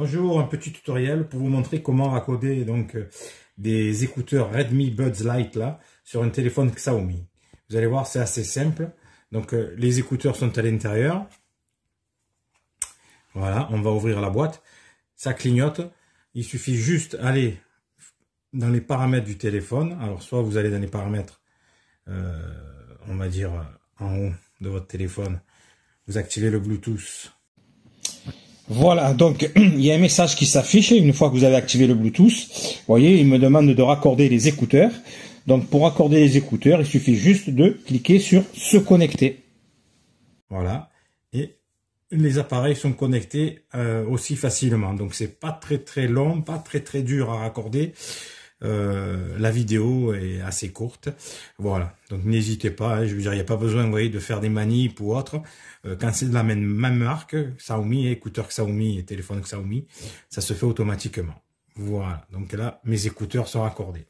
Bonjour, un petit tutoriel pour vous montrer comment raccorder donc euh, des écouteurs Redmi Buds Lite là sur un téléphone Xiaomi. Vous allez voir, c'est assez simple. Donc euh, les écouteurs sont à l'intérieur. Voilà, on va ouvrir la boîte. Ça clignote. Il suffit juste aller dans les paramètres du téléphone. Alors soit vous allez dans les paramètres, euh, on va dire en haut de votre téléphone, vous activez le Bluetooth voilà, donc il y a un message qui s'affiche une fois que vous avez activé le Bluetooth. Vous voyez, il me demande de raccorder les écouteurs. Donc pour raccorder les écouteurs, il suffit juste de cliquer sur se connecter. Voilà, et les appareils sont connectés euh, aussi facilement. Donc c'est pas très très long, pas très très dur à raccorder. Euh, la vidéo est assez courte. Voilà. Donc n'hésitez pas. Hein. je veux dire, il n'y a pas besoin, vous voyez, de faire des manies ou autre. Euh, quand c'est de la même, marque, Xiaomi, écouteurs Xiaomi et téléphone Xiaomi, ça se fait automatiquement. Voilà. Donc là, mes écouteurs sont accordés.